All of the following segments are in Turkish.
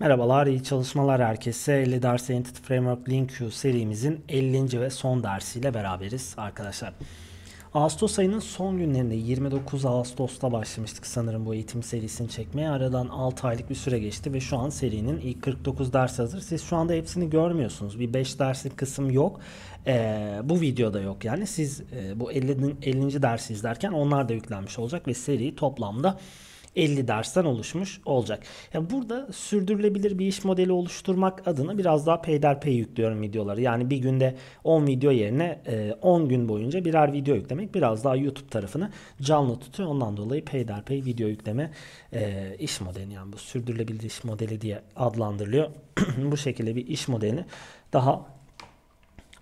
Merhabalar, iyi çalışmalar herkese. 50 Ders Entity Framework LinkQ serimizin 50. ve son dersiyle beraberiz arkadaşlar. Ağustos ayının son günlerinde 29 Ağustos'ta başlamıştık sanırım bu eğitim serisini çekmeye. Aradan 6 aylık bir süre geçti ve şu an serinin ilk 49 ders hazır. Siz şu anda hepsini görmüyorsunuz. Bir 5 derslik kısım yok. Ee, bu videoda yok yani. Siz e, bu 50. 50. dersi izlerken onlar da yüklenmiş olacak ve seri toplamda 50 dersten oluşmuş olacak. Yani burada sürdürülebilir bir iş modeli oluşturmak adına biraz daha peyderpey yüklüyorum videoları. Yani bir günde 10 video yerine 10 e, gün boyunca birer video yüklemek biraz daha YouTube tarafını canlı tutuyor. Ondan dolayı peyderpey video yükleme e, iş modeli yani bu sürdürülebilir iş modeli diye adlandırılıyor. bu şekilde bir iş modelini daha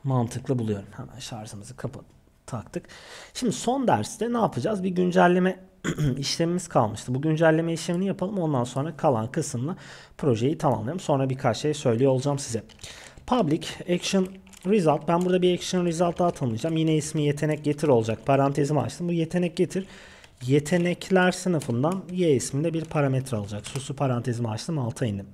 mantıklı buluyorum. Hemen şarjımızı kapat taktık. Şimdi son derste ne yapacağız? Bir güncelleme işlemimiz kalmıştı. Bu güncelleme işlemini yapalım. Ondan sonra kalan kısımla projeyi tamamlayalım. Sonra birkaç şey söylüyor olacağım size. Public action result. Ben burada bir action result daha tanımlayacağım. Yine ismi yetenek getir olacak. Parantezimi açtım. Bu yetenek getir yetenekler sınıfından y isminde bir parametre alacak. Susu parantezimi açtım. Alta indim.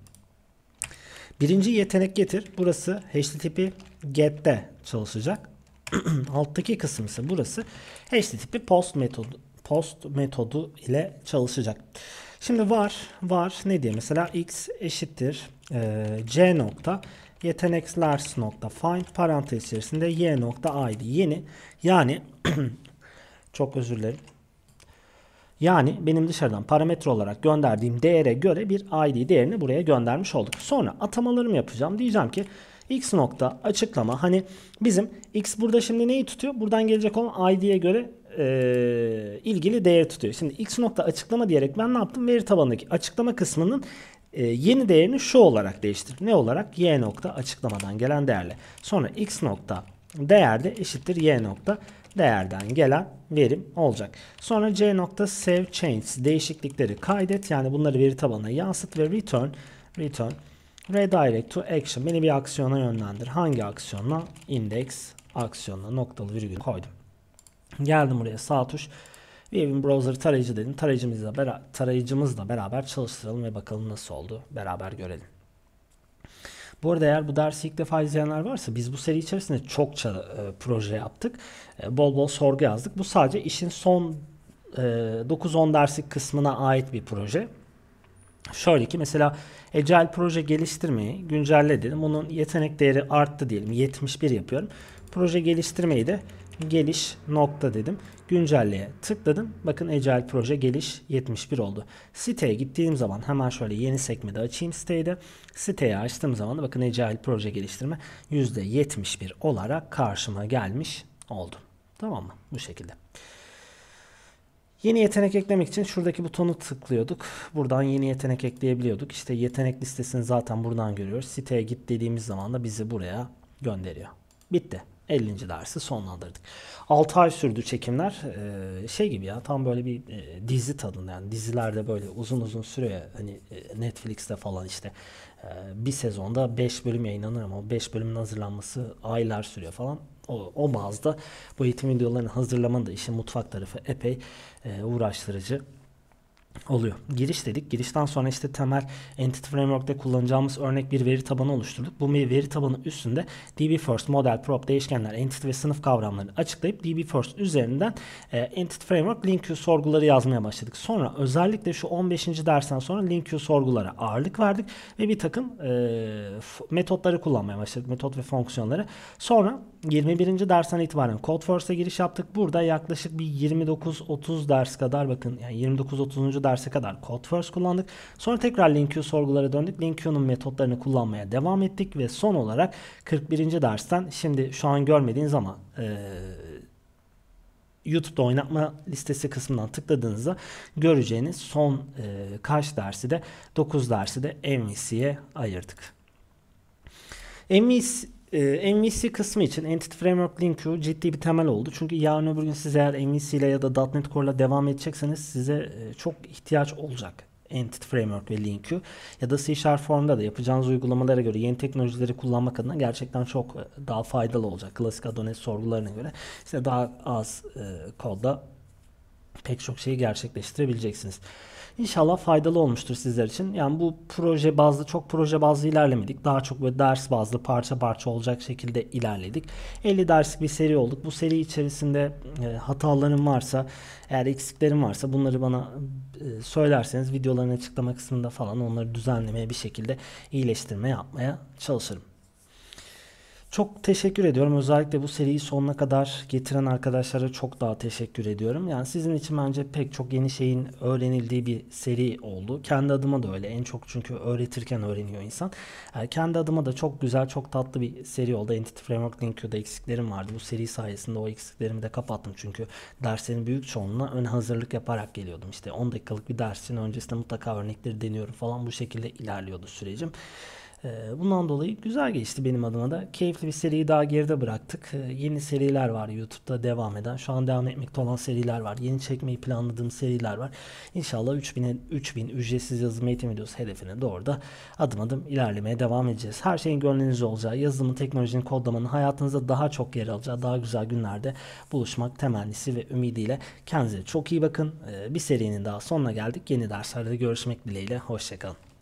Birinci yetenek getir. Burası HTTP get'te çalışacak. Alttaki kısım ise burası HTTP post metodu post metodu ile çalışacak. Şimdi var var ne diye mesela x eşittir e, c nokta yeteneklers nokta find parantez içerisinde y nokta id yeni yani çok özür dilerim. Yani benim dışarıdan parametre olarak gönderdiğim değere göre bir id değerini buraya göndermiş olduk. Sonra atamalarımı yapacağım. Diyeceğim ki x nokta açıklama hani bizim x burada şimdi neyi tutuyor? Buradan gelecek olan id'ye göre e, ilgili değer tutuyor. Şimdi x nokta açıklama diyerek ben ne yaptım? Veri tabanındaki açıklama kısmının e, yeni değerini şu olarak değiştir. Ne olarak? y nokta açıklamadan gelen değerle. Sonra x nokta değerde eşittir y nokta değerden gelen verim olacak. Sonra c nokta save changes değişiklikleri kaydet. Yani bunları veri tabanına yansıt ve return return redirect to action beni bir aksiyona yönlendir. Hangi aksiyona? Index aksiyonuna noktalı virgül koydum. Geldim buraya sağ tuş. Weaving Browser tarayıcı dedim. Tarayıcımızla, tarayıcımızla beraber çalıştıralım ve bakalım nasıl oldu. Beraber görelim. Bu arada eğer bu dersi ilk defa izleyenler varsa biz bu seri içerisinde çokça e, proje yaptık. E, bol bol sorgu yazdık. Bu sadece işin son e, 9-10 derslik kısmına ait bir proje. Şöyle ki mesela Agile proje geliştirmeyi güncelledim. Bunun yetenek değeri arttı diyelim. 71 yapıyorum. Proje geliştirmeyi de geliş nokta dedim. Güncelleye tıkladım. Bakın Agile proje geliş 71 oldu. Siteye gittiğim zaman hemen şöyle yeni sekmede açayım siteyi de. Siteyi açtığım zaman da bakın Agile proje geliştirme %71 olarak karşıma gelmiş oldu. Tamam mı? Bu şekilde. Yeni yetenek eklemek için şuradaki butonu tıklıyorduk. Buradan yeni yetenek ekleyebiliyorduk. İşte yetenek listesini zaten buradan görüyoruz. Siteye git dediğimiz zaman da bizi buraya gönderiyor. Bitti. 50. dersi sonlandırdık. 6 ay sürdü çekimler. Ee, şey gibi ya tam böyle bir e, dizi tadında yani dizilerde böyle uzun uzun sürüyor. Hani e, Netflix'te falan işte e, bir sezonda 5 bölüm yayınlanır ama o 5 bölümün hazırlanması aylar sürüyor falan. O, o bazda bu eğitim videolarını hazırlamanın da işin mutfak tarafı epey e, uğraştırıcı oluyor. Giriş dedik. Girişten sonra işte temel Entity Framework'te kullanacağımız örnek bir veri tabanı oluşturduk. Bu veri tabanı üstünde dbFirst, model, prop, değişkenler, entity ve sınıf kavramlarını açıklayıp dbFirst üzerinden e, Entity Framework link sorguları yazmaya başladık. Sonra özellikle şu 15. dersten sonra link sorgulara ağırlık verdik ve bir takım e, metotları kullanmaya başladık. Metot ve fonksiyonları. Sonra 21. dersten itibaren CodeFirst'a giriş yaptık. Burada yaklaşık bir 29-30 ders kadar bakın yani 29-30 derse kadar Code First kullandık. Sonra tekrar LinQ sorgulara döndük. LinQ'nun metotlarını kullanmaya devam ettik ve son olarak 41. dersten şimdi şu an görmediğiniz ama e, YouTube'da oynatma listesi kısmından tıkladığınızda göreceğiniz son e, kaç dersi de 9 dersi de MVC'ye ayırdık. MVC ee, MVC kısmı için Entity Framework Link ciddi bir temel oldu. Çünkü yarın öbür gün siz eğer MVC ile ya da .NET Core ile devam edecekseniz size e, çok ihtiyaç olacak. Entity Framework ve Link ya da C Sharp formda da yapacağınız uygulamalara göre yeni teknolojileri kullanmak adına gerçekten çok e, daha faydalı olacak. Klasik Adonis sorgularına göre size daha az e, kodda pek çok şeyi gerçekleştirebileceksiniz. İnşallah faydalı olmuştur sizler için. Yani bu proje bazlı çok proje bazlı ilerlemedik. Daha çok böyle ders bazlı parça parça olacak şekilde ilerledik. 50 derslik bir seri olduk. Bu seri içerisinde e, hatalarım varsa eğer eksiklerim varsa bunları bana e, söylerseniz videoların açıklama kısmında falan onları düzenlemeye bir şekilde iyileştirme yapmaya çalışırım. Çok teşekkür ediyorum. Özellikle bu seriyi sonuna kadar getiren arkadaşlara çok daha teşekkür ediyorum. Yani sizin için bence pek çok yeni şeyin öğrenildiği bir seri oldu. Kendi adıma da öyle. En çok çünkü öğretirken öğreniyor insan. Yani kendi adıma da çok güzel, çok tatlı bir seri oldu. Entity Framework Linkio'da eksiklerim vardı. Bu seri sayesinde o eksiklerimi de kapattım. Çünkü derslerin büyük çoğunluğuna ön hazırlık yaparak geliyordum. İşte 10 dakikalık bir dersin öncesinde mutlaka örnekleri deniyorum falan. Bu şekilde ilerliyordu sürecim. Ee, bundan dolayı güzel geçti benim adıma da. Keyifli bir seriyi daha geride bıraktık. Ee, yeni seriler var YouTube'da devam eden. Şu an devam etmekte olan seriler var. Yeni çekmeyi planladığım seriler var. İnşallah 3000, 3000 ücretsiz yazım eğitim videosu hedefine doğru da adım adım ilerlemeye devam edeceğiz. Her şeyin gönlünüzce olacağı, yazılımın, teknolojinin, kodlamanın hayatınızda daha çok yer alacağı, daha güzel günlerde buluşmak temennisi ve ümidiyle kendinize çok iyi bakın. Ee, bir serinin daha sonuna geldik. Yeni derslerde görüşmek dileğiyle. Hoşçakalın.